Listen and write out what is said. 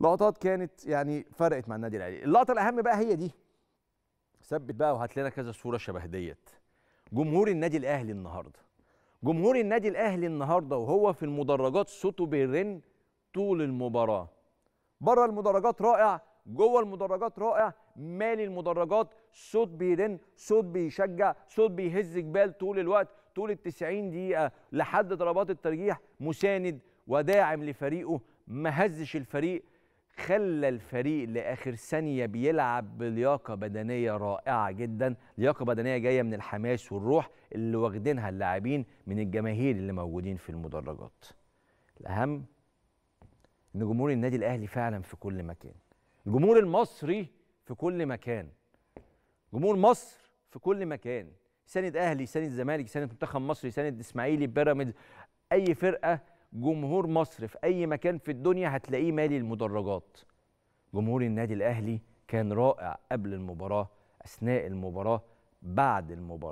لقطات كانت يعني فرقت مع النادي الاهلي اللقطه الاهم بقى هي دي ثبت بقى وهات لنا كذا صوره شبه ديت جمهور النادي الاهلي النهارده جمهور النادي الاهلي النهارده وهو في المدرجات صوته بيرن طول المباراه بره المدرجات رائع جوه المدرجات رائع مالي المدرجات صوت بيرن صوت بيشجع صوت بيهز جبال طول الوقت طول ال 90 دقيقه لحد ضربات الترجيح مساند وداعم لفريقه ما هزش الفريق خلى الفريق لاخر ثانيه بيلعب بلياقه بدنيه رائعه جدا لياقه بدنيه جايه من الحماس والروح اللي واخدينها اللاعبين من الجماهير اللي موجودين في المدرجات الاهم ان جمهور النادي الاهلي فعلا في كل مكان الجمهور المصري في كل مكان جمهور مصر في كل مكان سند اهلي سند زمالك سند منتخب مصر سند اسماعيلي بيراميدز اي فرقه جمهور مصر في اي مكان في الدنيا هتلاقيه مالي المدرجات جمهور النادي الاهلي كان رائع قبل المباراه اثناء المباراه بعد المباراه